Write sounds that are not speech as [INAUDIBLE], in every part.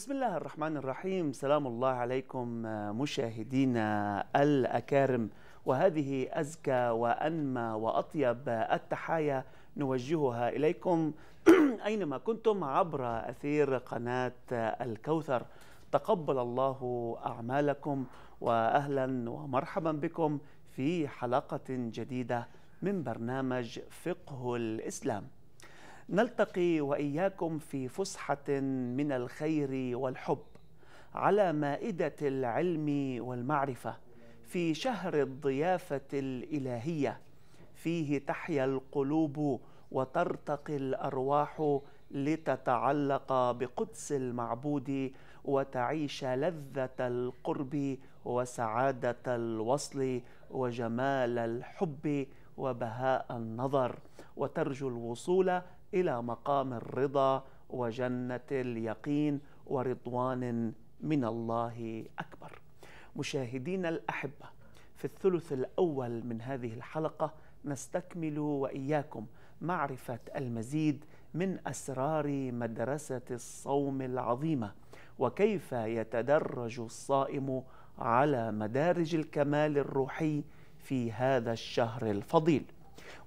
بسم الله الرحمن الرحيم سلام الله عليكم آه، مشاهدينا الأكارم وهذه أزكى وأنمى وأطيب التحايا نوجهها إليكم [CLEARS THROAT] أينما كنتم عبر أثير قناة الكوثر تقبل الله أعمالكم وأهلا ومرحبا بكم في حلقة جديدة من برنامج فقه الإسلام نلتقي واياكم في فسحه من الخير والحب على مائده العلم والمعرفه في شهر الضيافه الالهيه فيه تحيا القلوب وترتقي الارواح لتتعلق بقدس المعبود وتعيش لذه القرب وسعاده الوصل وجمال الحب وبهاء النظر وترجو الوصول الى مقام الرضا وجنه اليقين ورضوان من الله اكبر. مشاهدينا الاحبه في الثلث الاول من هذه الحلقه نستكمل واياكم معرفه المزيد من اسرار مدرسه الصوم العظيمه وكيف يتدرج الصائم على مدارج الكمال الروحي في هذا الشهر الفضيل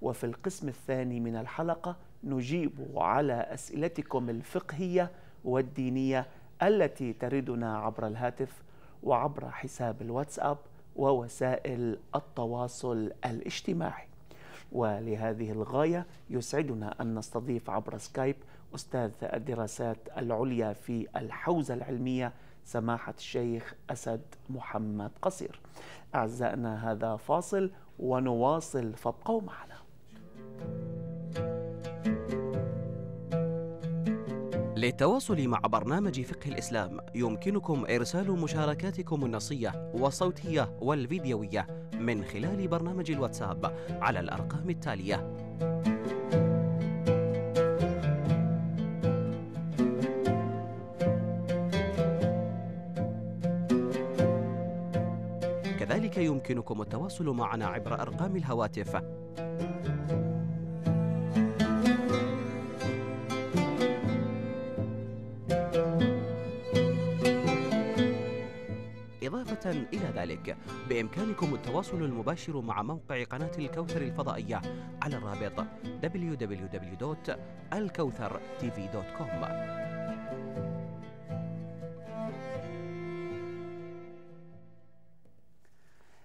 وفي القسم الثاني من الحلقه نجيب على أسئلتكم الفقهية والدينية التي تردنا عبر الهاتف وعبر حساب الواتساب ووسائل التواصل الاجتماعي ولهذه الغاية يسعدنا أن نستضيف عبر سكايب أستاذ الدراسات العليا في الحوزة العلمية سماحة الشيخ أسد محمد قصير أعزائنا هذا فاصل ونواصل فابقوا معنا للتواصل مع برنامج فقه الإسلام يمكنكم إرسال مشاركاتكم النصية والصوتية والفيديوية من خلال برنامج الواتساب على الأرقام التالية كذلك يمكنكم التواصل معنا عبر أرقام الهواتف إلى ذلك بإمكانكم التواصل المباشر مع موقع قناة الكوثر الفضائية على الرابط www.alkawthartv.com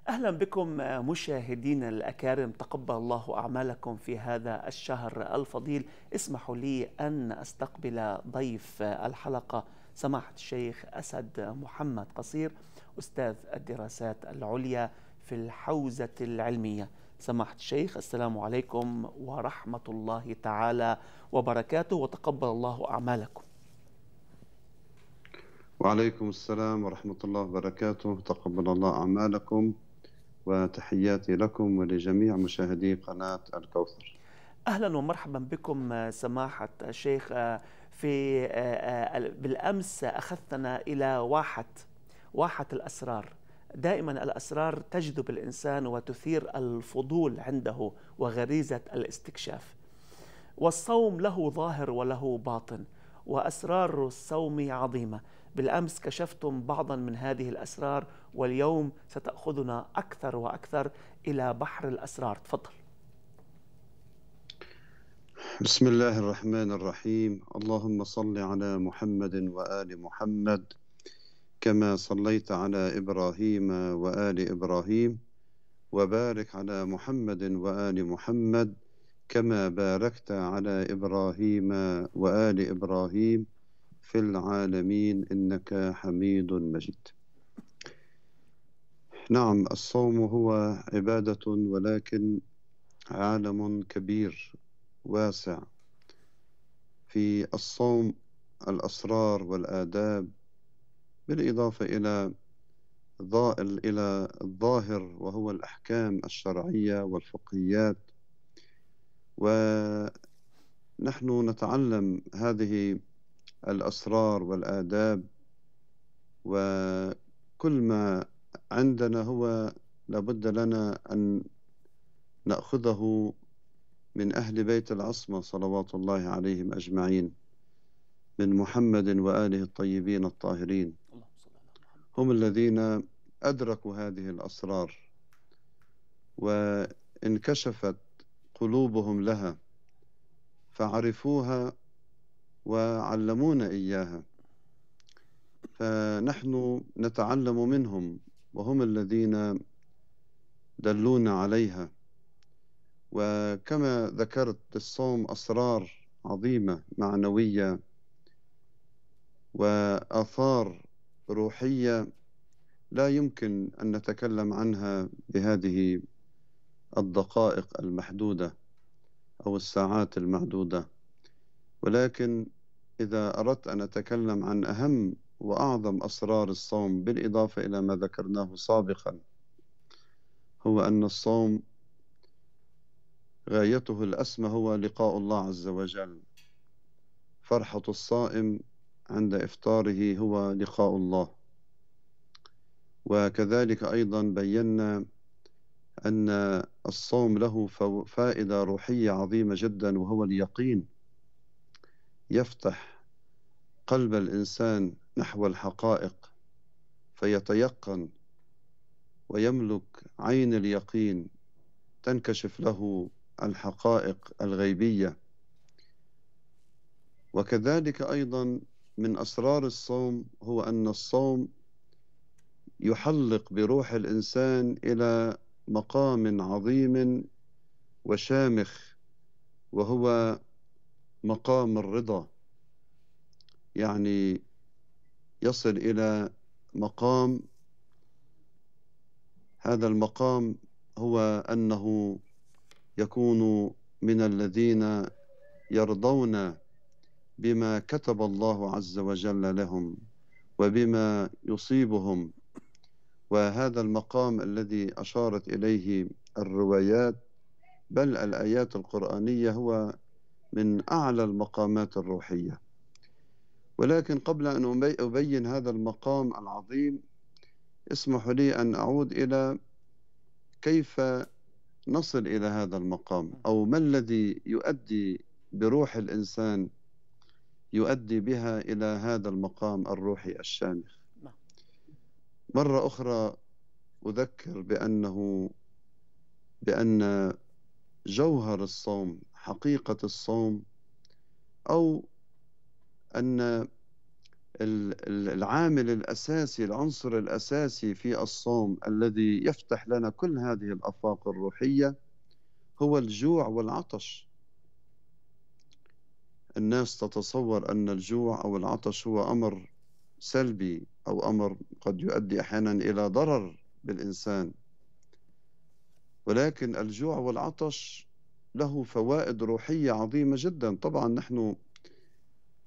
اهلا بكم مشاهدينا الاكارم تقبل الله اعمالكم في هذا الشهر الفضيل اسمحوا لي ان استقبل ضيف الحلقه سماحه الشيخ اسد محمد قصير أستاذ الدراسات العليا في الحوزة العلمية سماحة الشيخ السلام عليكم ورحمة الله تعالى وبركاته وتقبل الله أعمالكم وعليكم السلام ورحمة الله وبركاته تقبل الله أعمالكم وتحياتي لكم ولجميع مشاهدي قناة الكوثر أهلا ومرحبا بكم سماحة الشيخ في آه، آه، بالأمس أخذتنا إلى واحة واحة الأسرار دائما الأسرار تجذب الإنسان وتثير الفضول عنده وغريزة الاستكشاف والصوم له ظاهر وله باطن وأسرار الصوم عظيمة بالأمس كشفتم بعضا من هذه الأسرار واليوم ستأخذنا أكثر وأكثر إلى بحر الأسرار تفضل بسم الله الرحمن الرحيم اللهم صل على محمد وآل محمد كما صليت على إبراهيم وآل إبراهيم وبارك على محمد وآل محمد كما باركت على إبراهيم وآل إبراهيم في العالمين إنك حميد مجيد نعم الصوم هو عبادة ولكن عالم كبير واسع في الصوم الأسرار والآداب بالإضافة إلى إلى الظاهر وهو الأحكام الشرعية والفقهيات ونحن نتعلم هذه الأسرار والآداب وكل ما عندنا هو لابد لنا أن نأخذه من أهل بيت العصمة صلوات الله عليهم أجمعين من محمد وآله الطيبين الطاهرين هم الذين أدركوا هذه الأسرار وانكشفت قلوبهم لها فعرفوها وعلمونا إياها فنحن نتعلم منهم وهم الذين دلونا عليها وكما ذكرت الصوم أسرار عظيمة معنوية وآثار روحية لا يمكن أن نتكلم عنها بهذه الدقائق المحدودة أو الساعات المعدودة ولكن إذا أردت أن أتكلم عن أهم وأعظم أسرار الصوم بالإضافة إلى ما ذكرناه سابقا هو أن الصوم غايته الأسمى هو لقاء الله عز وجل فرحة الصائم عند إفطاره هو لقاء الله وكذلك أيضا بينا أن الصوم له فائدة روحية عظيمة جدا وهو اليقين يفتح قلب الإنسان نحو الحقائق فيتيقن ويملك عين اليقين تنكشف له الحقائق الغيبية وكذلك أيضا من أسرار الصوم هو أن الصوم يحلق بروح الإنسان إلى مقام عظيم وشامخ وهو مقام الرضا يعني يصل إلى مقام هذا المقام هو أنه يكون من الذين يرضون بما كتب الله عز وجل لهم وبما يصيبهم وهذا المقام الذي أشارت إليه الروايات بل الآيات القرآنية هو من أعلى المقامات الروحية ولكن قبل أن أبين هذا المقام العظيم اسمحوا لي أن أعود إلى كيف نصل إلى هذا المقام أو ما الذي يؤدي بروح الإنسان يؤدي بها إلى هذا المقام الروحي الشامخ نعم. مرة أخرى أذكر بأنه بأن جوهر الصوم حقيقة الصوم أو أن العامل الأساسي العنصر الأساسي في الصوم الذي يفتح لنا كل هذه الأفاق الروحية هو الجوع والعطش الناس تتصور أن الجوع أو العطش هو أمر سلبي أو أمر قد يؤدي أحيانا إلى ضرر بالإنسان ولكن الجوع والعطش له فوائد روحية عظيمة جدا طبعا نحن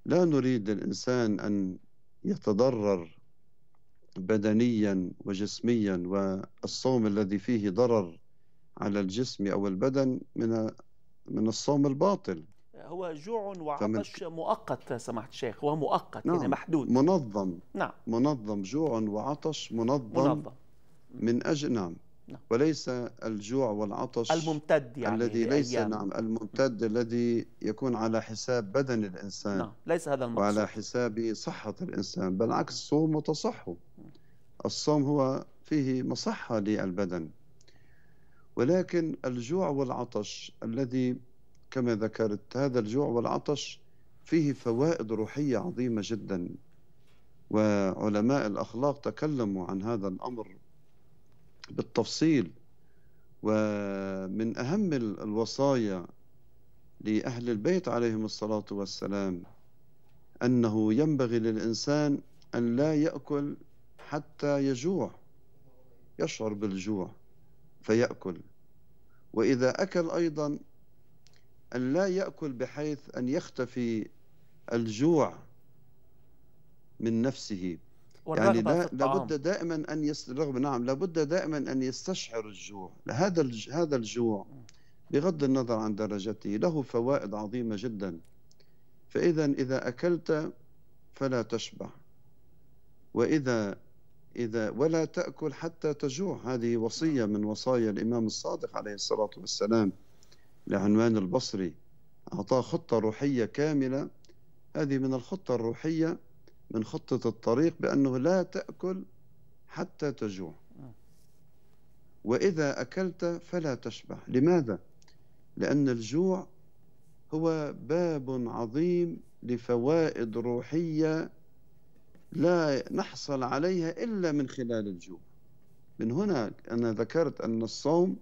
لا نريد للإنسان أن يتضرر بدنيا وجسميا والصوم الذي فيه ضرر على الجسم أو البدن من من الصوم الباطل هو جوع وعطش مؤقت سماحه الشيخ هو مؤقت يعني نعم. يعني محدود منظم نعم منظم جوع وعطش منظم, منظم. من اجل نعم نعم وليس الجوع والعطش الممتد يعني الذي ليس أيام. نعم الممتد م. الذي يكون على حساب بدن الانسان نعم ليس هذا المقصود وعلى حساب صحه الانسان بالعكس الصوم نعم. متصحب الصوم هو فيه مصحه للبدن ولكن الجوع والعطش الذي كما ذكرت هذا الجوع والعطش فيه فوائد روحية عظيمة جدا وعلماء الأخلاق تكلموا عن هذا الأمر بالتفصيل ومن أهم الوصايا لأهل البيت عليهم الصلاة والسلام أنه ينبغي للإنسان أن لا يأكل حتى يجوع يشعر بالجوع فيأكل وإذا أكل أيضا أن لا يأكل بحيث أن يختفي الجوع من نفسه يعني لا لابد دائما ان يس... نعم لابد دائما ان يستشعر الجوع هذا هذا الجوع بغض النظر عن درجته له فوائد عظيمه جدا فاذا اذا اكلت فلا تشبع واذا اذا ولا تاكل حتى تجوع هذه وصيه من وصايا الامام الصادق عليه الصلاه والسلام لعنوان البصري أعطاه خطة روحية كاملة هذه من الخطة الروحية من خطة الطريق بأنه لا تأكل حتى تجوع وإذا أكلت فلا تشبع لماذا؟ لأن الجوع هو باب عظيم لفوائد روحية لا نحصل عليها إلا من خلال الجوع من هنا أنا ذكرت أن الصوم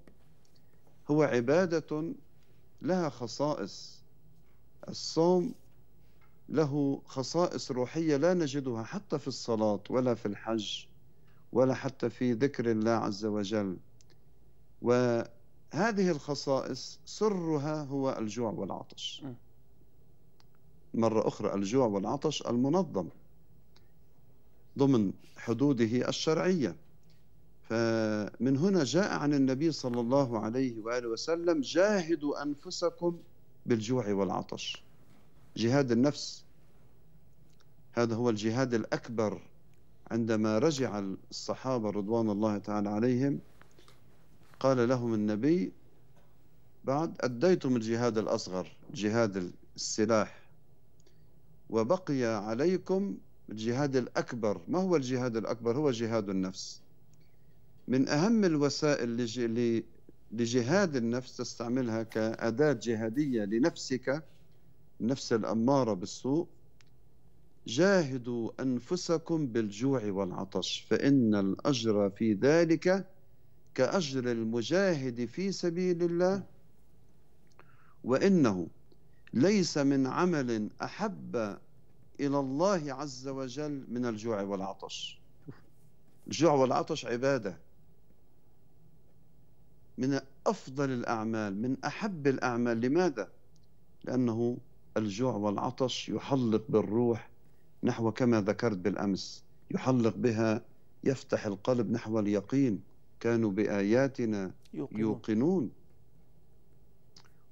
هو عبادة لها خصائص الصوم له خصائص روحية لا نجدها حتى في الصلاة ولا في الحج ولا حتى في ذكر الله عز وجل وهذه الخصائص سرها هو الجوع والعطش مرة أخرى الجوع والعطش المنظم ضمن حدوده الشرعيه فمن هنا جاء عن النبي صلى الله عليه وآله وسلم جاهدوا أنفسكم بالجوع والعطش جهاد النفس هذا هو الجهاد الأكبر عندما رجع الصحابة رضوان الله تعالى عليهم قال لهم النبي بعد أديتم الجهاد الأصغر جهاد السلاح وبقي عليكم الجهاد الأكبر ما هو الجهاد الأكبر هو جهاد النفس من أهم الوسائل لجهاد النفس تستعملها كأداة جهادية لنفسك النفس الأمارة بالسوء جاهدوا أنفسكم بالجوع والعطش فإن الأجر في ذلك كأجر المجاهد في سبيل الله وإنه ليس من عمل أحب إلى الله عز وجل من الجوع والعطش الجوع والعطش عبادة من أفضل الأعمال من أحب الأعمال لماذا؟ لأنه الجوع والعطش يحلق بالروح نحو كما ذكرت بالأمس يحلق بها يفتح القلب نحو اليقين كانوا بآياتنا يوقنون,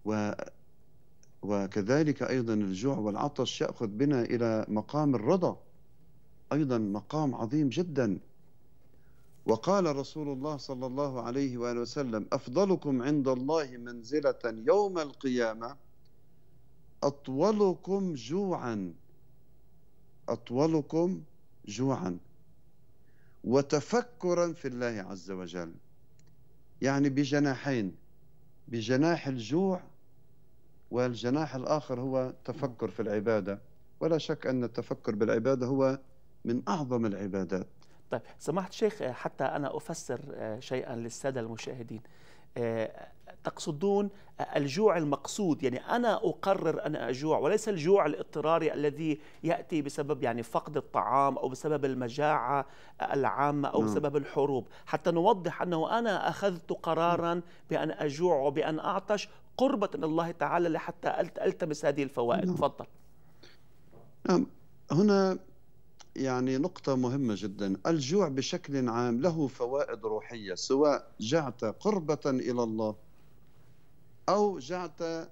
و وكذلك أيضا الجوع والعطش يأخذ بنا إلى مقام الرضا أيضا مقام عظيم جدا وقال رسول الله صلى الله عليه وآله وسلم أفضلكم عند الله منزلة يوم القيامة أطولكم جوعا أطولكم جوعا وتفكرا في الله عز وجل يعني بجناحين بجناح الجوع والجناح الآخر هو تفكر في العبادة ولا شك أن التفكر بالعبادة هو من أعظم العبادات طيب سماحة شيخ آه، حتى أنا أفسر آه، شيئا للسادة المشاهدين آه، تقصدون الجوع المقصود يعني أنا أقرر أن أجوع وليس الجوع الاضطراري الذي يأتي بسبب يعني فقد الطعام أو بسبب المجاعة العامة أو نعم. بسبب الحروب حتى نوضح أنه أنا أخذت قرارا بأن أجوع وبأن أعطش قربة من الله تعالى لحتى ألتمس هذه الفوائد نعم. تفضل نعم هنا يعني نقطة مهمة جدا الجوع بشكل عام له فوائد روحية سواء جعت قربة إلى الله أو جعت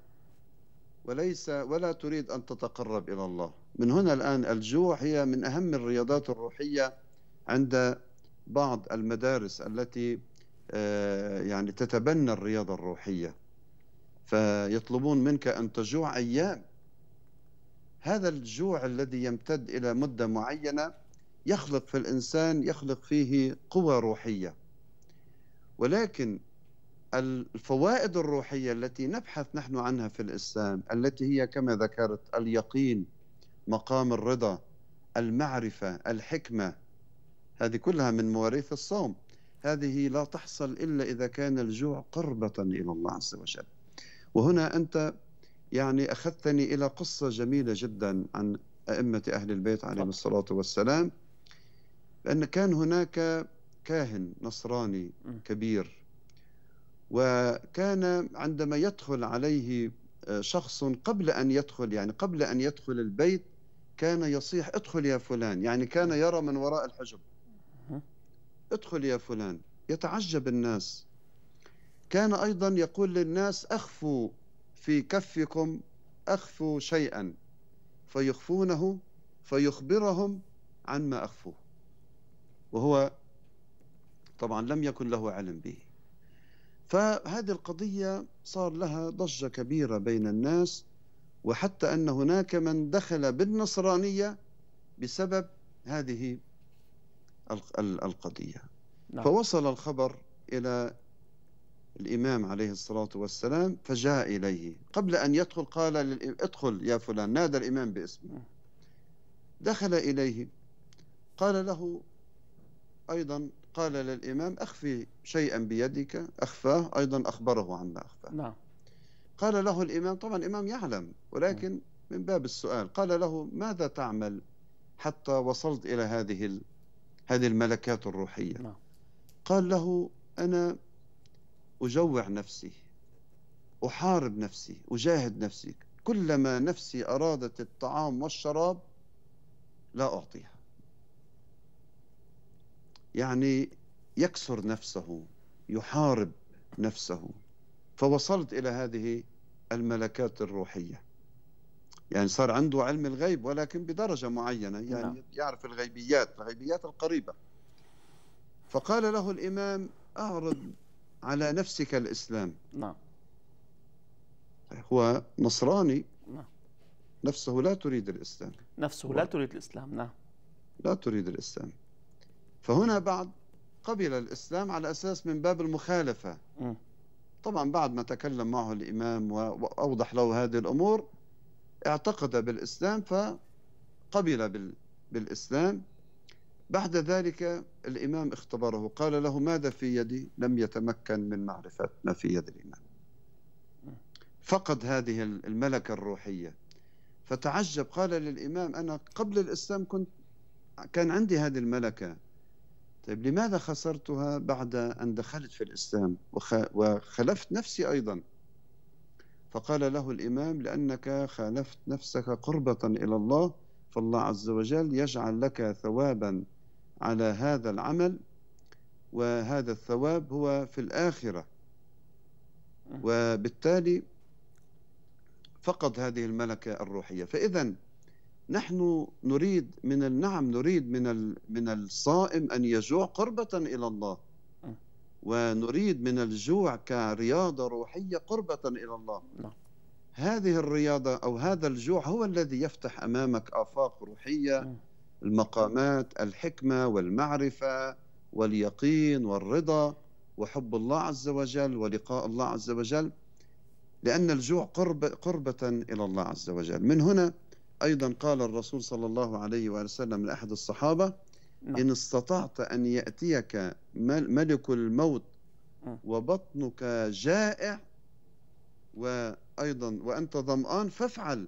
وليس ولا تريد أن تتقرب إلى الله من هنا الآن الجوع هي من أهم الرياضات الروحية عند بعض المدارس التي آه، يعني تتبنى الرياضة الروحية فيطلبون منك أن تجوع أيام هذا الجوع الذي يمتد إلى مدة معينة يخلق في الإنسان يخلق فيه قوة روحية ولكن الفوائد الروحية التي نبحث نحن عنها في الإسلام التي هي كما ذكرت اليقين مقام الرضا المعرفة الحكمة هذه كلها من مواريث الصوم هذه لا تحصل إلا إذا كان الجوع قربة إلى الله عز وجل وهنا أنت يعني أخذتني إلى قصة جميلة جدا عن أئمة أهل البيت عليهم الصلاة والسلام لأن كان هناك كاهن نصراني كبير وكان عندما يدخل عليه آه، شخص قبل أن يدخل يعني قبل أن يدخل البيت كان يصيح ادخل يا فلان يعني كان يرى من وراء الحجب ادخل يا فلان يتعجب الناس كان أيضا يقول للناس أخفوا في كفكم أخفوا شيئا فيخفونه فيخبرهم عن ما أخفوه وهو طبعا لم يكن له علم به فهذه القضية صار لها ضجة كبيرة بين الناس وحتى أن هناك من دخل بالنصرانية بسبب هذه القضية نعم. فوصل الخبر إلى الإمام عليه الصلاة والسلام فجاء إليه قبل أن يدخل قال ادخل يا فلان نادى الإمام باسمه دخل إليه قال له أيضا قال للإمام أخفي شيئا بيدك أخفاه أيضا أخبره عما أخفاه نعم قال له الإمام طبعا الإمام يعلم ولكن من باب السؤال قال له ماذا تعمل حتى وصلت إلى هذه هذه الملكات الروحية نعم. قال له أنا أجوع نفسي أحارب نفسي أجاهد نفسي كلما نفسي أرادت الطعام والشراب لا أعطيها يعني يكسر نفسه يحارب نفسه فوصلت إلى هذه الملكات الروحية يعني صار عنده علم الغيب ولكن بدرجة معينة يعني نعم. يعرف الغيبيات الغيبيات القريبة فقال له الإمام أعرض على نفسك الإسلام نعم هو نصراني نعم نفسه لا تريد الإسلام نفسه لا تريد الإسلام نعم لا تريد الإسلام فهنا بعد قبل الإسلام على أساس من باب المخالفة م. طبعا بعد ما تكلم معه الإمام وأوضح له هذه الأمور اعتقد بالإسلام فقبل بالإسلام بعد ذلك الإمام اختبره قال له ماذا في يدي لم يتمكن من معرفة ما في يد الإمام فقد هذه الملكة الروحية فتعجب قال للإمام أنا قبل الإسلام كنت كان عندي هذه الملكة طيب لماذا خسرتها بعد أن دخلت في الإسلام وخلفت نفسي أيضا فقال له الإمام لأنك خالفت نفسك قربة إلى الله فالله عز وجل يجعل لك ثوابا على هذا العمل وهذا الثواب هو في الآخرة وبالتالي فقد هذه الملكة الروحية فإذا نحن نريد من النعم نريد من من الصائم أن يجوع قربة إلى الله ونريد من الجوع كرياضة روحية قربة إلى الله هذه الرياضة أو هذا الجوع هو الذي يفتح أمامك آفاق روحية المقامات الحكمة والمعرفة واليقين والرضا وحب الله عز وجل ولقاء الله عز وجل لأن الجوع قرب قربة إلى الله عز وجل من هنا أيضا قال الرسول صلى الله عليه وآله وسلم لأحد الصحابة نعم. إن استطعت أن يأتيك ملك الموت آه. وبطنك جائع وأيضا وأنت ظمآن فافعل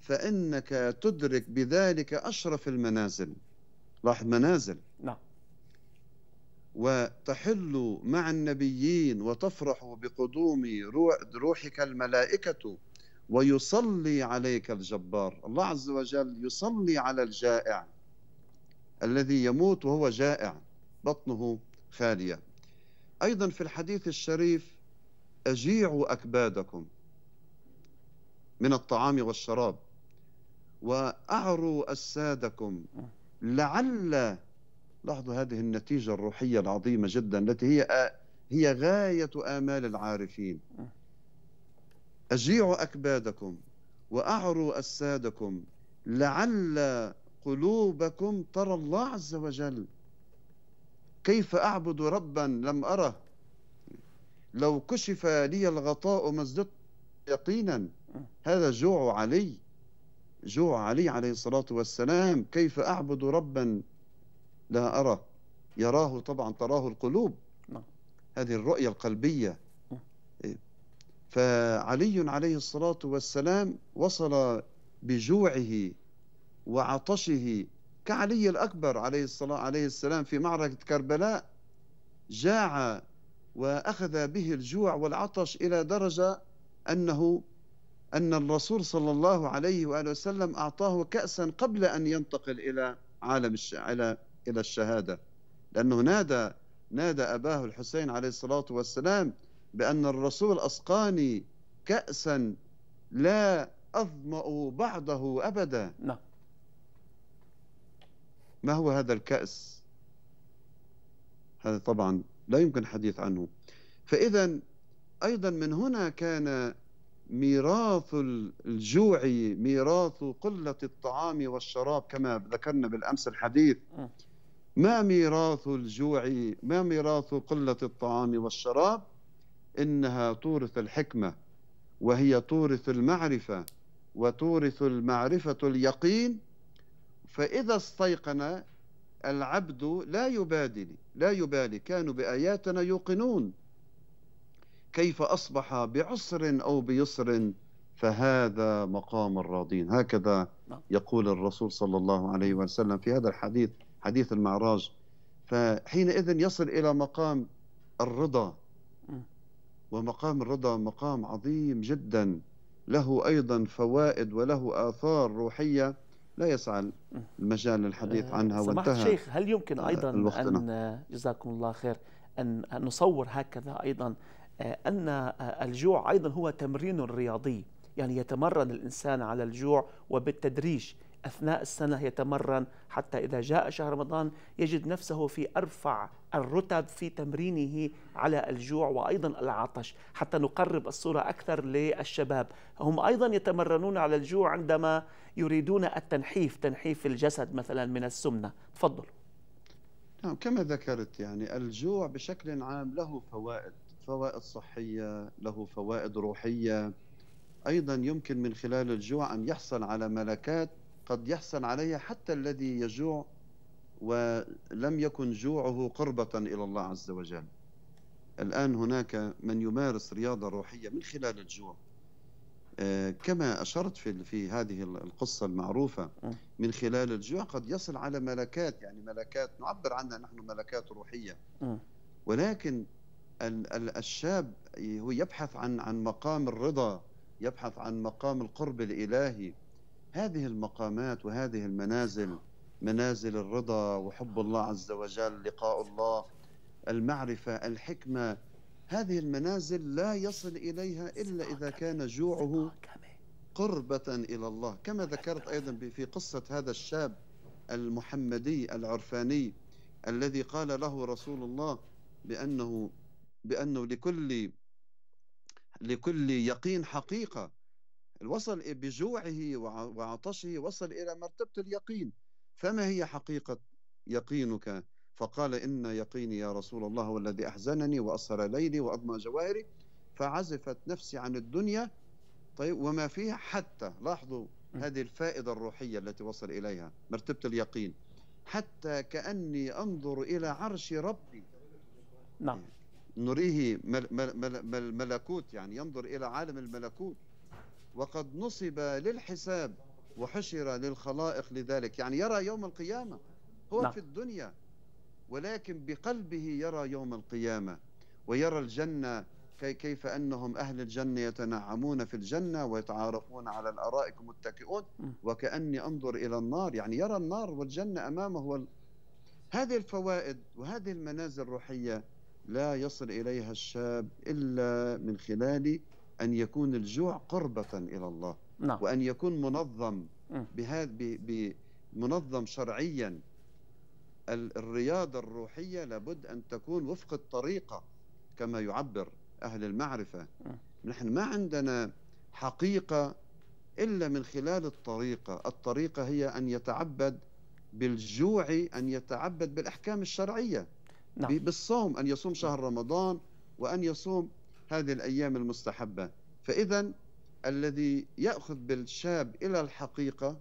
فإنك تدرك بذلك أشرف المنازل لاحظ منازل نعم وتحل مع النبيين وتفرح بقدوم روحك الملائكة ويصلي عليك الجبار الله عز وجل يصلي على الجائع الذي يموت وهو جائع بطنه خالية أيضا في الحديث الشريف أجيعوا أكبادكم من الطعام والشراب وأعروا أجسادكم لعل لاحظوا هذه النتيجة الروحية العظيمة جدا التي هي هي غاية آمال العارفين أجيعوا أكبادكم وأعروا أجسادكم لعل قلوبكم ترى الله عز وجل كيف أعبد ربا لم أره لو كشف لي الغطاء ما ازددت يقينا هذا جوع علي جوع علي عليه الصلاة والسلام كيف أعبد ربا لا أرى يراه طبعا تراه القلوب نعم. هذه الرؤية القلبية نعم. إيه. فعلي عليه الصلاة والسلام وصل بجوعه وعطشه كعلي الأكبر عليه الصلاة عليه السلام في معركة كربلاء جاع وأخذ به الجوع والعطش إلى درجة أنه أن الرسول صلى الله عليه وآله وسلم أعطاه كأسا قبل أن ينتقل إلى عالم الش... إلى إلى الشهادة لأنه نادى نادى أباه الحسين عليه الصلاة والسلام بأن الرسول أسقاني كأسا لا أظمأ بعده أبدا نعم ما هو هذا الكأس هذا طبعا لا يمكن حديث عنه فإذا أيضا من هنا كان ميراث الجوع ميراث قلة الطعام والشراب كما ذكرنا بالأمس الحديث آه. ما ميراث الجوع ما ميراث قلة الطعام والشراب إنها تورث الحكمة وهي تورث المعرفة وتورث المعرفة اليقين فإذا استيقن العبد لا يبادل لا يبالي كانوا بآياتنا يوقنون كيف أصبح بعسر أو بيسر فهذا مقام الراضين هكذا نعم. يقول الرسول صلى الله عليه وسلم في هذا الحديث حديث المعراج فحينئذ يصل إلى مقام الرضا ومقام الرضا مقام عظيم جدا له أيضا فوائد وله آثار روحية لا يسعى المجال للحديث آه، عنها سمحت شيخ هل يمكن آه، أيضا أن نعم. جزاكم الله خير أن نصور هكذا أيضا أن الجوع أيضا هو تمرين رياضي يعني يتمرن الإنسان على الجوع وبالتدريج أثناء السنة يتمرن حتى إذا جاء شهر رمضان يجد نفسه في أرفع الرتب في تمرينه على الجوع وأيضا العطش حتى نقرب الصورة أكثر للشباب هم أيضا يتمرنون على الجوع عندما يريدون التنحيف تنحيف الجسد مثلا من السمنة تفضل نعم كما ذكرت يعني الجوع بشكل عام له فوائد فوائد صحية له فوائد روحية أيضا يمكن من خلال الجوع أن يحصل على ملكات قد يحصل عليها حتى الذي يجوع ولم يكن جوعه قربة إلى الله عز وجل الآن هناك من يمارس رياضة روحية من خلال الجوع آه، كما أشرت في في هذه القصة المعروفة من خلال الجوع قد يصل على ملكات يعني ملكات نعبر عنها نحن ملكات روحية ولكن الشاب هو يبحث عن عن مقام الرضا يبحث عن مقام القرب الإلهي هذه المقامات وهذه المنازل منازل الرضا وحب الله عز وجل لقاء الله المعرفة الحكمة هذه المنازل لا يصل إليها إلا إذا كان جوعه قربة إلى الله كما ذكرت أيضا في قصة هذا الشاب المحمدي العرفاني الذي قال له رسول الله بأنه بأنه لكل لكل يقين حقيقة وصل بجوعه وعطشه وصل إلى مرتبة اليقين فما هي حقيقة يقينك فقال إن يقيني يا رسول الله والذي أحزنني وأسهر ليلي وأضمى جواهري فعزفت نفسي عن الدنيا طيب وما فيها حتى لاحظوا هذه الفائدة الروحية التي وصل إليها مرتبة اليقين حتى كأني أنظر إلى عرش ربي نعم نريه ملكوت يعني ينظر إلى عالم الملكوت وقد نصب للحساب وحشر للخلائق لذلك يعني يرى يوم القيامة هو لا. نعم. في الدنيا ولكن بقلبه يرى يوم القيامة ويرى الجنة كيف أنهم أهل الجنة يتنعمون في الجنة ويتعارفون على الأرائك متكئون وكأني أنظر إلى النار يعني يرى النار والجنة أمامه هذه الفوائد وهذه المنازل الروحية لا يصل إليها الشاب إلا من خلال أن يكون الجوع قربة إلى الله نعم. وأن يكون منظم بهذا منظم شرعيا الرياضة الروحية لابد أن تكون وفق الطريقة كما يعبر أهل المعرفة نحن ما عندنا حقيقة إلا من خلال الطريقة الطريقة هي أن يتعبد بالجوع أن يتعبد بالأحكام الشرعية نعم. بالصوم أن يصوم شهر رمضان وأن يصوم هذه الأيام المستحبة فإذا الذي يأخذ بالشاب إلى الحقيقة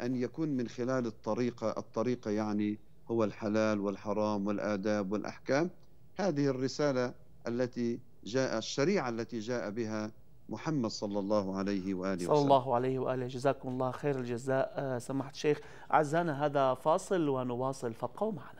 أن يكون من خلال الطريقة الطريقة يعني هو الحلال والحرام والآداب والأحكام هذه الرسالة التي جاء الشريعة التي جاء بها محمد صلى الله عليه وآله وسلم صلى الله عليه وآله جزاكم الله خير الجزاء آه، سمحت الشيخ عزانا هذا فاصل ونواصل فابقوا معنا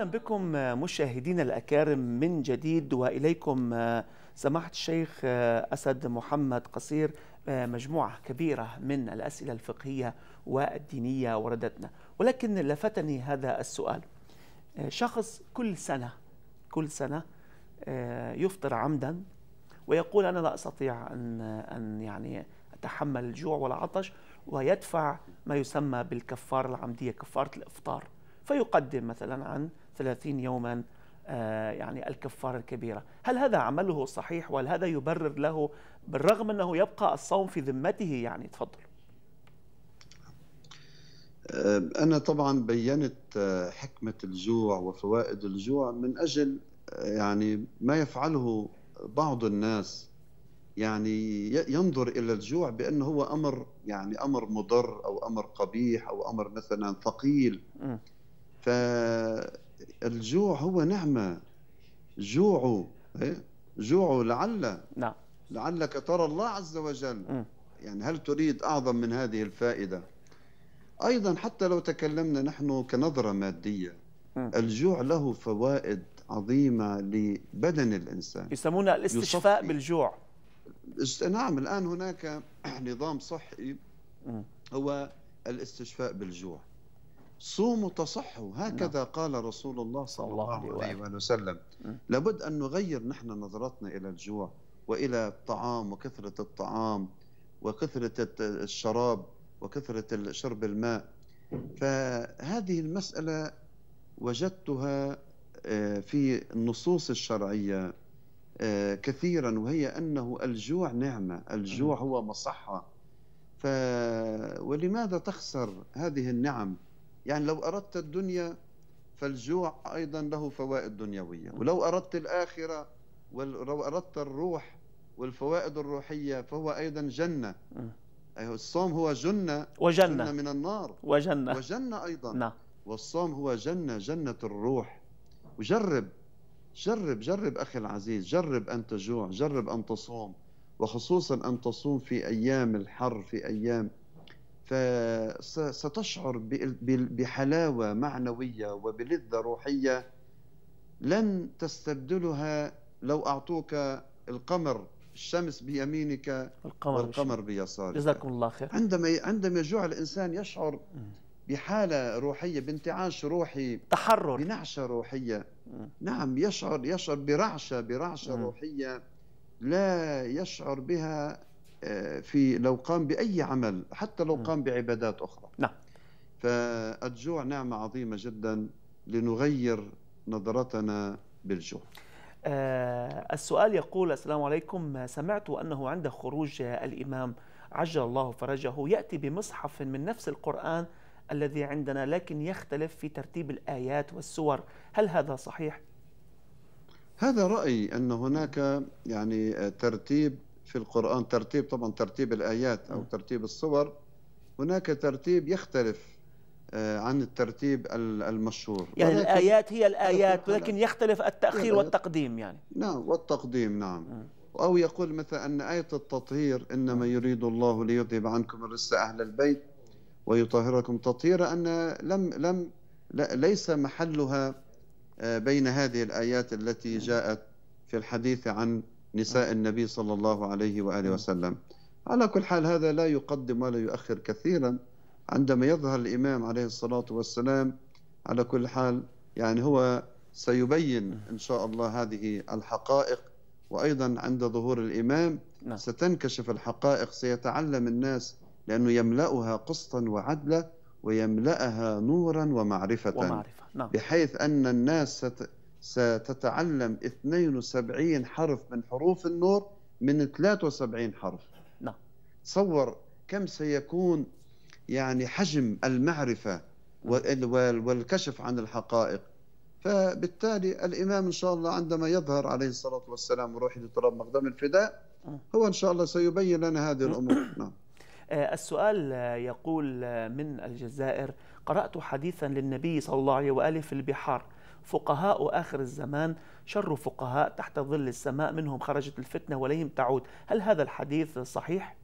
اهلا بكم مشاهدينا الاكارم من جديد واليكم سماحه الشيخ اسد محمد قصير مجموعه كبيره من الاسئله الفقهيه والدينيه وردتنا ولكن لفتني هذا السؤال شخص كل سنه كل سنه آه، يفطر عمدا ويقول انا لا استطيع ان ان يعني اتحمل الجوع والعطش ويدفع ما يسمى بالكفاره العمديه كفاره الافطار فيقدم مثلا عن 30 يوما آه، يعني الكفارة الكبيرة هل هذا عمله صحيح وهل هذا يبرر له بالرغم أنه يبقى الصوم في ذمته يعني تفضل آه، أنا طبعا بينت آه، حكمة الجوع وفوائد الجوع من أجل يعني ما يفعله بعض الناس يعني ينظر إلى الجوع بأنه هو أمر يعني أمر مضر أو أمر قبيح أو أمر مثلا ثقيل ف الجوع هو نعمة جوع إيه؟ جوع لعل نعم لعلك ترى الله عز وجل م. يعني هل تريد أعظم من هذه الفائدة أيضا حتى لو تكلمنا نحن كنظرة مادية م. الجوع له فوائد عظيمة لبدن الإنسان يسمونها الاستشفاء يصفي. بالجوع نعم الآن هناك نظام صحي م. هو الاستشفاء بالجوع صوموا تصحوا هكذا نعم. قال رسول الله صلى الله, الله عليه وآله وسلم لابد أن نغير نحن نظرتنا إلى الجوع وإلى الطعام وكثرة الطعام وكثرة الشراب وكثرة شرب الماء فهذه المسألة وجدتها آه، في النصوص الشرعية آه، كثيرا وهي أنه الجوع نعمة الجوع هو مصحة ف... ولماذا تخسر هذه النعم يعني لو أردت الدنيا فالجوع أيضا له فوائد دنيوية ولو أردت الآخرة ولو أردت الروح والفوائد الروحية فهو أيضا جنة أيه الصوم هو جنة وجنة جنة من النار وجنة وجنة أيضا نعم والصوم هو جنة جنة الروح وجرب جرب جرب أخي العزيز جرب أن تجوع جرب أن تصوم وخصوصا أن تصوم في أيام الحر في أيام فستشعر بحلاوة معنوية وبلذة روحية لن تستبدلها لو أعطوك القمر الشمس بيمينك القمر والقمر بيسارك جزاكم الله خير عندما عندما يجوع الإنسان يشعر بحالة روحية بانتعاش روحي تحرر بنعشة روحية م. نعم يشعر يشعر برعشة برعشة م. روحية لا يشعر بها آه، في لو قام باي عمل حتى لو قام بعبادات اخرى نعم فالجوع نعمه عظيمه جدا لنغير نظرتنا بالجوع آه، السؤال يقول السلام عليكم سمعت أنه عند خروج الإمام عجل الله فرجه يأتي بمصحف من نفس القرآن الذي عندنا لكن يختلف في ترتيب الآيات والسور هل هذا صحيح؟ هذا رأيي أن هناك يعني ترتيب في القرآن ترتيب طبعا ترتيب الآيات أو ترتيب الصور هناك ترتيب يختلف آه، عن الترتيب المشهور يعني الآيات هي الآيات ولكن يختلف التأخير والتقديم يعني نعم والتقديم نعم أو يقول مثلا أن آية التطهير إنما يريد الله ليذهب عنكم الرس أهل البيت ويطهركم تطهيرا أن لم لم ليس محلها آه، بين هذه الآيات التي جاءت في الحديث عن نساء آه. النبي صلى الله عليه وآله آه. وسلم على كل حال هذا لا يقدم ولا يؤخر كثيرا عندما يظهر الإمام عليه الصلاة والسلام على كل حال يعني هو سيبين آه. إن شاء الله هذه الحقائق وأيضا عند ظهور الإمام نعم. ستنكشف الحقائق سيتعلم الناس لأنه يملأها قسطا وعدلا ويملأها نورا ومعرفة, ومعرفة. نعم. بحيث أن الناس ست ستتعلم 72 حرف من حروف النور من 73 حرف نعم تصور كم سيكون يعني حجم المعرفة والكشف عن الحقائق فبالتالي الإمام إن شاء الله عندما يظهر عليه الصلاة والسلام وروحي لتراب مقدم الفداء نعم. هو إن شاء الله سيبين لنا هذه الأمور [CLEARS THROAT] نعم آه، السؤال آه، يقول آه، من الجزائر قرأت حديثا للنبي صلى الله عليه وآله في البحار فقهاء آخر الزمان شر فقهاء تحت ظل السماء منهم خرجت الفتنة وليهم تعود هل هذا الحديث صحيح؟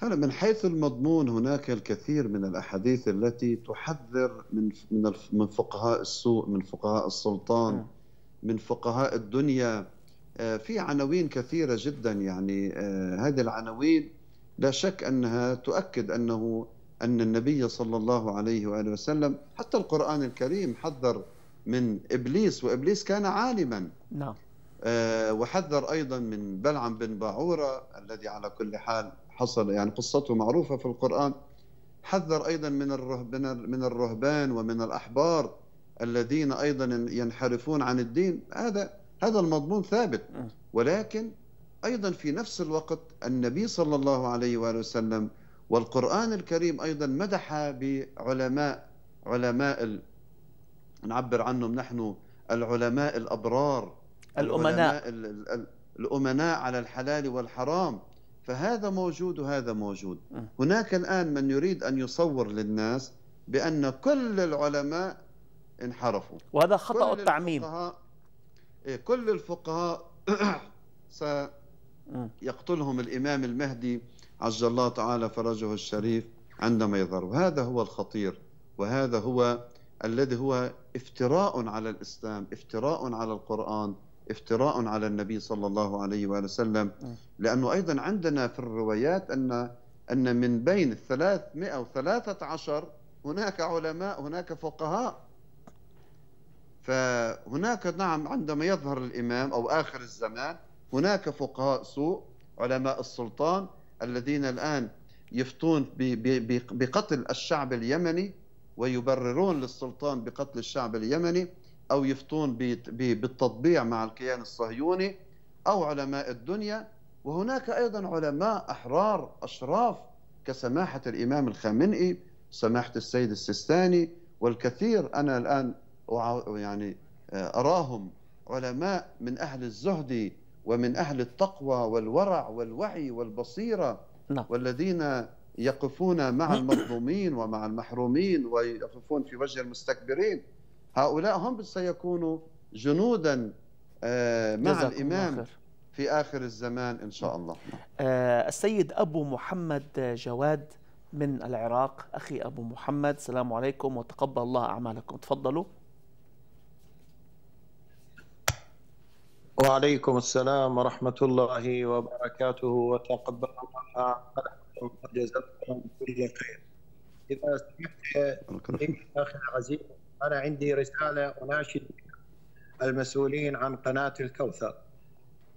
هلا من حيث المضمون هناك الكثير من الاحاديث التي تحذر من من من فقهاء السوء، من فقهاء السلطان، نعم. من فقهاء الدنيا آه، في عناوين كثيره جدا يعني آه، هذه العناوين لا شك انها تؤكد انه أن النبي صلى الله عليه وآله وسلم حتى القرآن الكريم حذر من إبليس وإبليس كان عالما نعم آه، وحذر أيضا من بلعم بن باعورة الذي على كل حال حصل يعني قصته معروفة في القرآن حذر أيضا من من الرهبان ومن الأحبار الذين أيضا ينحرفون عن الدين هذا هذا المضمون ثابت نعم. ولكن أيضا في نفس الوقت النبي صلى الله عليه وآله وسلم والقرآن الكريم أيضا مدح بعلماء علماء نعبر عنهم نحن العلماء الأبرار الأمناء الأمناء على الحلال والحرام فهذا موجود وهذا موجود آه. هناك الآن من يريد أن يصور للناس بأن كل العلماء انحرفوا وهذا خطأ كل التعميم الفقهاء إيه، كل الفقهاء [CLEARS THROAT] سيقتلهم الإمام المهدي عز الله تعالى فرجه الشريف عندما يظهر وهذا هو الخطير وهذا هو الذي هو افتراء على الإسلام افتراء على القرآن افتراء على النبي صلى الله عليه وآله وسلم لأنه أيضا عندنا في الروايات أن أن من بين الثلاثمائة وثلاثة عشر هناك علماء هناك فقهاء فهناك نعم عندما يظهر الإمام أو آخر الزمان هناك فقهاء سوء علماء السلطان الذين الآن يفتون بقتل الشعب اليمني ويبررون للسلطان بقتل الشعب اليمني أو يفتون بالتطبيع مع الكيان الصهيوني أو علماء الدنيا وهناك أيضا علماء أحرار أشراف كسماحة الإمام الخامنئي سماحة السيد السيستاني والكثير أنا الآن يعني آه، أراهم علماء من أهل الزهد ومن أهل التقوى والورع والوعي والبصيرة نعم. والذين يقفون مع المظلومين ومع المحرومين ويقفون في وجه المستكبرين هؤلاء هم سيكونوا جنودا آه، مع الإمام في آخر الزمان إن شاء الله آه، السيد أبو محمد جواد من العراق أخي أبو محمد السلام عليكم وتقبل الله أعمالكم تفضلوا وعليكم السلام ورحمة الله وبركاته وتقبل الله أحسنتم وجزاكم كل خير إذا سمحت أخي العزيز أنا عندي رسالة أناشد المسؤولين عن قناة الكوثر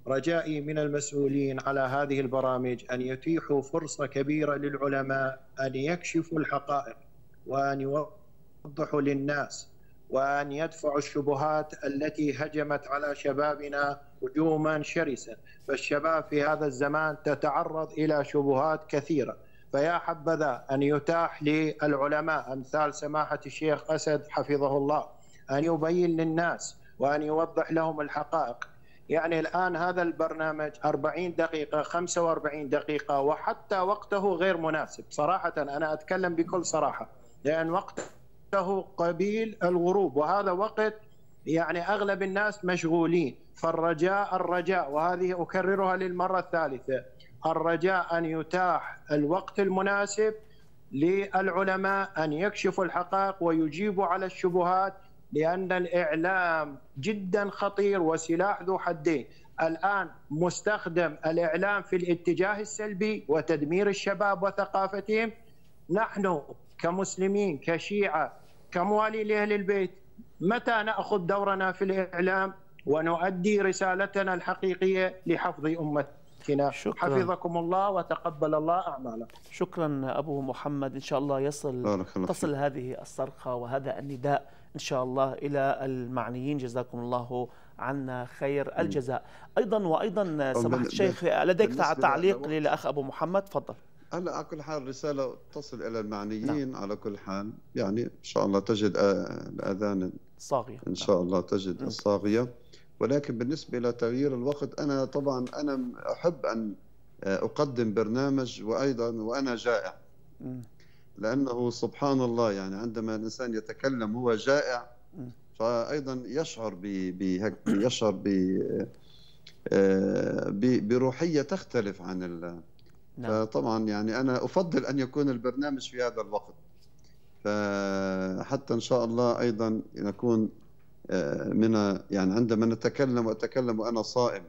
رجائي من المسؤولين على هذه البرامج أن يتيحوا فرصة كبيرة للعلماء أن يكشفوا الحقائق وأن يوضحوا للناس وأن يدفعوا الشبهات التي هجمت على شبابنا هجوما شرسا فالشباب في هذا الزمان تتعرض إلى شبهات كثيرة فيا حبذا أن يتاح للعلماء أمثال سماحة الشيخ أسد حفظه الله أن يبين للناس وأن يوضح لهم الحقائق يعني الآن هذا البرنامج 40 دقيقة 45 دقيقة وحتى وقته غير مناسب صراحة أنا أتكلم بكل صراحة لأن وقت وقته قبيل الغروب وهذا وقت يعني اغلب الناس مشغولين فالرجاء الرجاء وهذه اكررها للمره الثالثه الرجاء ان يتاح الوقت المناسب للعلماء ان يكشفوا الحقائق ويجيبوا على الشبهات لان الاعلام جدا خطير وسلاح ذو حدين الان مستخدم الاعلام في الاتجاه السلبي وتدمير الشباب وثقافتهم نحن كمسلمين كشيعه كموالي لأهل البيت متى نأخذ دورنا في الإعلام ونؤدي رسالتنا الحقيقية لحفظ أمتنا شكرا. حفظكم الله وتقبل الله أعمالكم شكرا أبو محمد إن شاء الله يصل تصل هذه الصرخة وهذا النداء إن شاء الله إلى المعنيين جزاكم الله عنا خير الجزاء أيضا وأيضا سماحة الشيخ لديك تعليق للأخ أبو محمد تفضل هلا على كل حال رساله تصل الى المعنيين نعم. على كل حال يعني ان شاء الله تجد آه، الاذان الصاغيه ان شاء نعم. الله تجد الصاغيه ولكن بالنسبه لتغيير الوقت انا طبعا انا احب ان آه، اقدم برنامج وايضا وانا جائع لانه سبحان الله يعني عندما الانسان يتكلم هو جائع فايضا يشعر ب يشعر آه، ب بروحيه تختلف عن نعم. فطبعا يعني أنا أفضل أن يكون البرنامج في هذا الوقت فحتى إن شاء الله أيضا نكون آه، من يعني عندما نتكلم وأتكلم وأنا صائم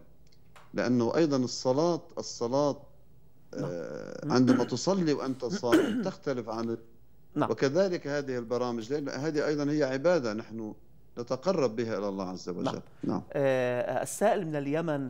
لأنه أيضا الصلاة الصلاة نعم. آه، عندما تصلي وأنت صائم تختلف عن نعم. وكذلك هذه البرامج لأن هذه أيضا هي عبادة نحن نتقرب بها إلى الله عز وجل نعم. نعم. آه، السائل من اليمن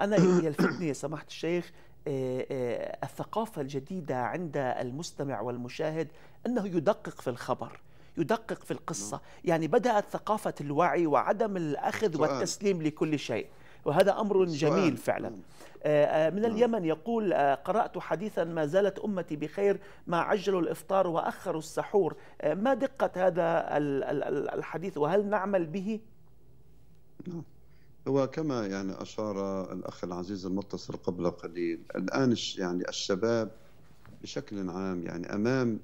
أنا يلفتني سمحت الشيخ آه، آه، الثقافة الجديدة عند المستمع والمشاهد أنه يدقق في الخبر يدقق في القصة نعم. يعني بدأت ثقافة الوعي وعدم الأخذ سؤال. والتسليم لكل شيء وهذا أمر جميل فعلا نعم. آه، من نعم. اليمن يقول قرأت حديثا ما زالت أمتي بخير ما عجلوا الإفطار وأخروا السحور ما دقة هذا الحديث وهل نعمل به؟ نعم وكما يعني أشار الأخ العزيز المتصل قبل قليل الآن يعني الشباب بشكل عام يعني أمام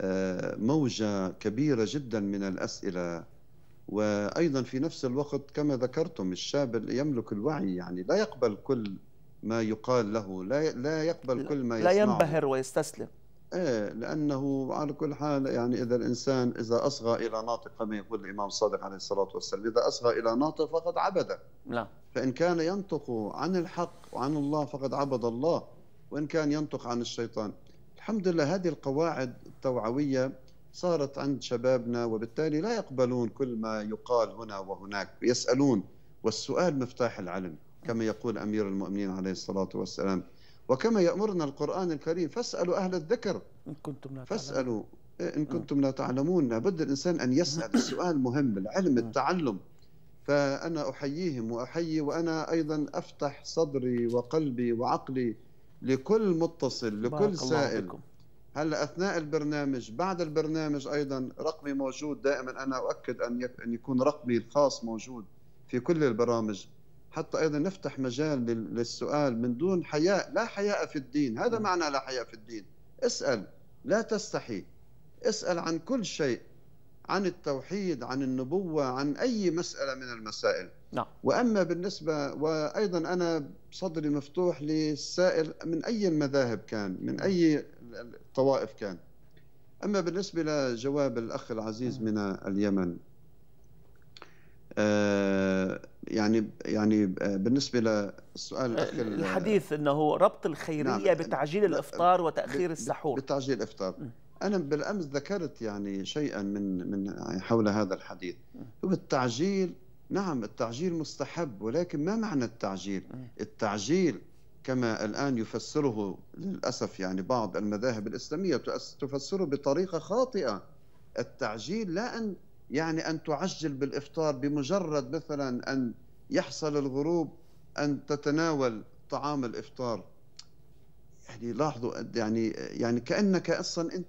آه، موجة كبيرة جدا من الأسئلة وأيضا في نفس الوقت كما ذكرتم الشاب يملك الوعي يعني لا يقبل كل ما يقال له لا لا يقبل كل ما يسمعه لا ينبهر ويستسلم ايه لانه على كل حال يعني اذا الانسان اذا اصغى الى ناطق كما يقول الامام الصادق عليه الصلاه والسلام اذا اصغى الى ناطق فقد عبده لا فان كان ينطق عن الحق وعن الله فقد عبد الله وان كان ينطق عن الشيطان الحمد لله هذه القواعد التوعويه صارت عند شبابنا وبالتالي لا يقبلون كل ما يقال هنا وهناك يسالون والسؤال مفتاح العلم كما يقول امير المؤمنين عليه الصلاه والسلام وكما يأمرنا القرآن الكريم فاسألوا أهل الذكر إن كنتم لا فاسألوا إن كنتم آه. لا تعلمون لابد الإنسان أن يسأل [COUGHS] السؤال مهم العلم آه. التعلم فأنا أحييهم وأحيي وأنا أيضا أفتح صدري وقلبي وعقلي لكل متصل لكل سائل هلا اثناء البرنامج بعد البرنامج ايضا رقمي موجود دائما انا اؤكد ان يكون رقمي الخاص موجود في كل البرامج حتى ايضا نفتح مجال للسؤال من دون حياء لا حياء في الدين هذا نعم. معنى لا حياء في الدين اسال لا تستحي اسال عن كل شيء عن التوحيد عن النبوه عن اي مساله من المسائل نعم. واما بالنسبه وايضا انا صدري مفتوح للسائل من اي المذاهب كان من نعم. اي الطوائف كان اما بالنسبه لجواب الاخ العزيز نعم. من اليمن آه، يعني يعني آه، بالنسبه للسؤال آه، الحديث انه ربط الخيريه نعم بتعجيل الافطار وتاخير السحور بتعجيل الافطار انا بالامس ذكرت يعني شيئا من من يعني حول هذا الحديث هو التعجيل نعم التعجيل مستحب ولكن ما معنى التعجيل التعجيل كما الآن يفسره للأسف يعني بعض المذاهب الإسلامية تفسره بطريقة خاطئة التعجيل لا أن يعني أن تعجل بالإفطار بمجرد مثلا أن يحصل الغروب أن تتناول طعام الإفطار يعني لاحظوا يعني يعني كأنك أصلا أنت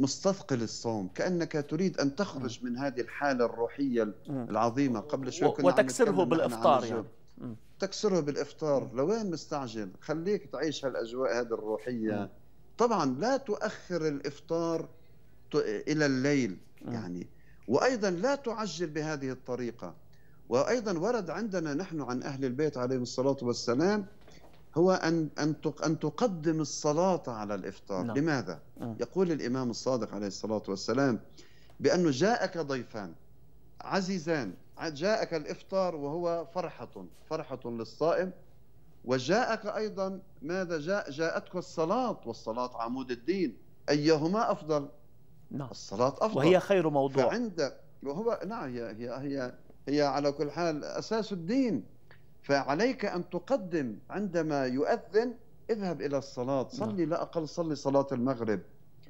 مستثقل الصوم كأنك تريد أن تخرج من هذه الحالة الروحية العظيمة قبل شوي كنا وتكسره بالإفطار يعني تكسره بالإفطار لوين مستعجل خليك تعيش هالأجواء هذه الروحية طبعا لا تؤخر الإفطار الى الليل آه. يعني وأيضا لا تعجل بهذه الطريقة وأيضا ورد عندنا نحن عن أهل البيت عليهم الصلاة والسلام هو أن أن أن تقدم الصلاة على الإفطار، نعم. لماذا؟ آه. يقول الإمام الصادق عليه الصلاة والسلام بأنه جاءك ضيفان عزيزان جاءك الإفطار وهو فرحة فرحة للصائم وجاءك أيضا ماذا جاء جاءتك الصلاة والصلاة عمود الدين أيهما أفضل نعم الصلاة أفضل وهي خير موضوع فعند وهو نعم هي هي هي, هي على كل حال أساس الدين فعليك أن تقدم عندما يؤذن اذهب إلى الصلاة نعم. صلي لا أقل صلي صلاة المغرب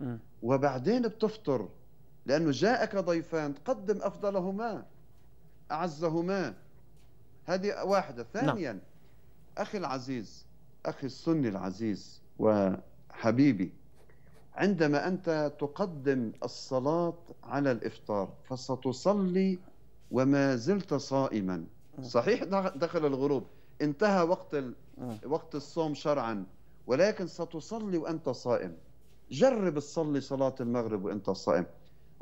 م. وبعدين بتفطر لأنه جاءك ضيفان قدم أفضلهما أعزهما هذه واحدة نعم. ثانيا نعم. أخي العزيز أخي السني العزيز وحبيبي عندما انت تقدم الصلاه على الافطار فستصلي وما زلت صائما صحيح دخل الغروب انتهى وقت ال... وقت الصوم شرعا ولكن ستصلي وانت صائم جرب تصلي صلاه المغرب وانت صائم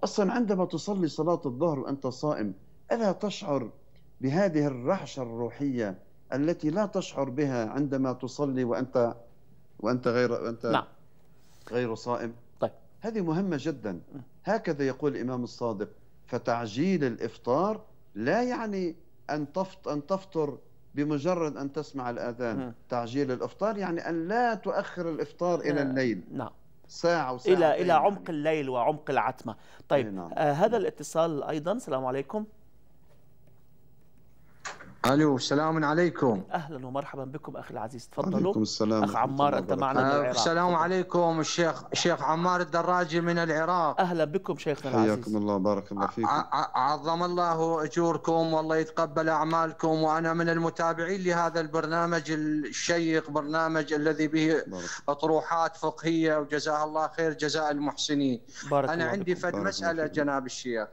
اصلا عندما تصلي صلاه الظهر وانت صائم الا تشعر بهذه الرعشه الروحيه التي لا تشعر بها عندما تصلي وانت وانت غير وانت نعم. غير صائم طيب هذه مهمة جدا هكذا يقول الإمام الصادق فتعجيل الإفطار لا يعني أن, تفط أن تفطر بمجرد أن تسمع الأذان م. تعجيل الإفطار يعني أن لا تؤخر الإفطار م. إلى آه، الليل نعم ساعة وساعة إلى إلى عمق الليل وعمق العتمة طيب نعم. آه هذا الاتصال أيضا السلام عليكم الو السلام عليكم اهلا ومرحبا بكم اخي العزيز تفضلوا عليكم السلام اخ عمار انت معنا من العراق آه، السلام عليكم الشيخ الشيخ عمار الدراجي من العراق اهلا بكم شيخنا العزيز حياكم الله بارك الله فيكم عظم الله اجوركم والله يتقبل اعمالكم وانا من المتابعين لهذا البرنامج الشيق برنامج الذي به اطروحات فقهيه وجزاه الله خير جزاء المحسنين بارك انا الله عندي فد مساله جناب الشيخ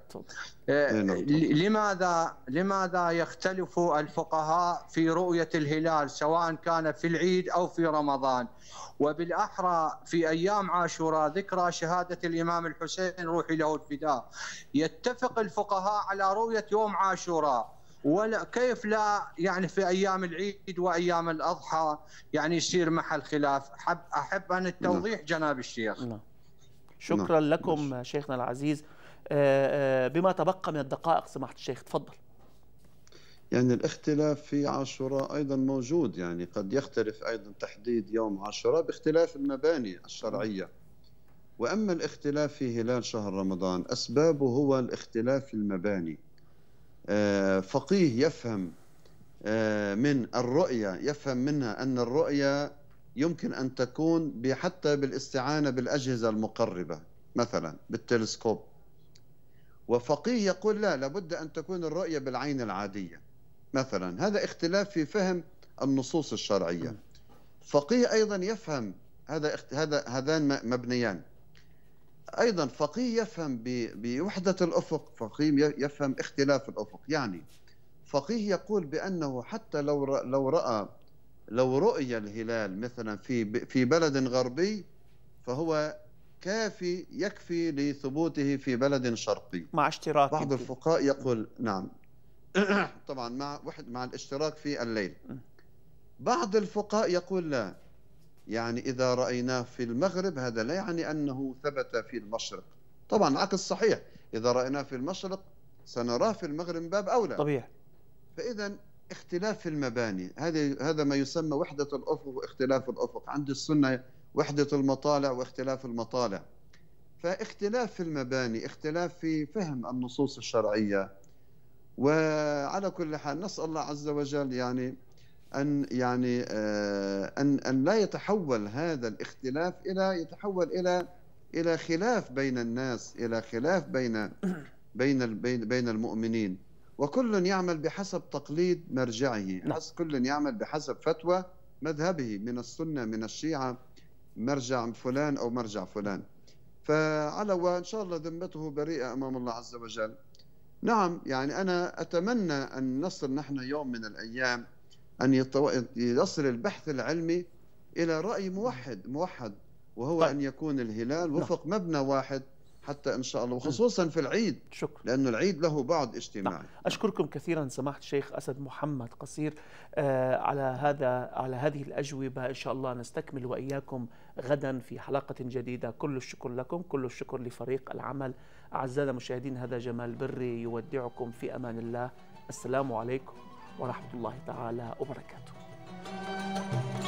آه، إيه، لماذا لماذا يختلف الفقهاء في رؤيه الهلال سواء كان في العيد او في رمضان وبالاحرى في ايام عاشوراء ذكرى شهاده الامام الحسين روحي له الفداء يتفق الفقهاء على رؤيه يوم عاشوراء ولا كيف لا يعني في ايام العيد وايام الاضحى يعني يصير محل خلاف احب ان التوضيح نعم. جناب الشيخ نعم. شكرا نعم. لكم شيخنا العزيز آه، آه، بما تبقى من الدقائق سماحه الشيخ تفضل يعني الاختلاف في عاشوراء ايضا موجود يعني قد يختلف ايضا تحديد يوم عاشوراء باختلاف المباني الشرعيه واما الاختلاف في هلال شهر رمضان اسبابه هو الاختلاف في المباني آه، فقيه يفهم من الرؤية يفهم منها أن الرؤية يمكن أن تكون حتى بالاستعانة بالأجهزة المقربة مثلا بالتلسكوب وفقيه يقول لا لابد أن تكون الرؤية بالعين العادية مثلا هذا اختلاف في فهم النصوص الشرعية فقيه أيضا يفهم هذا هذا هذان مبنيان ايضا فقيه يفهم بوحده الافق فقيه يفهم اختلاف الافق يعني فقيه يقول بانه حتى لو لو راى لو رؤي الهلال مثلا في في بلد غربي فهو كافي يكفي لثبوته في بلد شرقي مع اشتراك بعض الفقهاء يقول نعم [CLEARS THROAT] طبعا مع واحد مع الاشتراك في الليل بعض الفقهاء يقول لا يعني إذا رأيناه في المغرب هذا لا يعني أنه ثبت في المشرق طبعا عكس صحيح إذا رأيناه في المشرق سنراه في المغرب من باب أولى طبيعي فإذا اختلاف المباني هذا هذا ما يسمى وحدة الأفق واختلاف الأفق عند السنة وحدة المطالع واختلاف المطالع فاختلاف في المباني اختلاف في فهم النصوص الشرعية وعلى كل حال نسأل الله عز وجل يعني أن يعني آه، أن أن لا يتحول هذا الاختلاف إلى يتحول إلى إلى خلاف بين الناس إلى خلاف بين بين بين المؤمنين وكل يعمل بحسب تقليد مرجعه نعم. كل يعمل بحسب فتوى مذهبه من السنة من الشيعة مرجع فلان أو مرجع فلان فعلى وان شاء الله ذمته بريئة أمام الله عز وجل نعم يعني أنا أتمنى أن نصل نحن يوم من الأيام أن يصل البحث العلمي إلى رأي موحد موحد وهو طيب. أن يكون الهلال نعم. وفق نعم. مبنى واحد حتى إن شاء الله وخصوصا في العيد شكرا لأن العيد له بعد اجتماعي نعم. أشكركم كثيرا سماحة الشيخ أسد محمد قصير آه على هذا على هذه الأجوبة إن شاء الله نستكمل وإياكم غدا في حلقة جديدة كل الشكر لكم كل الشكر لفريق العمل أعزائنا المشاهدين هذا جمال بري يودعكم في أمان الله السلام عليكم ورحمة الله تعالى وبركاته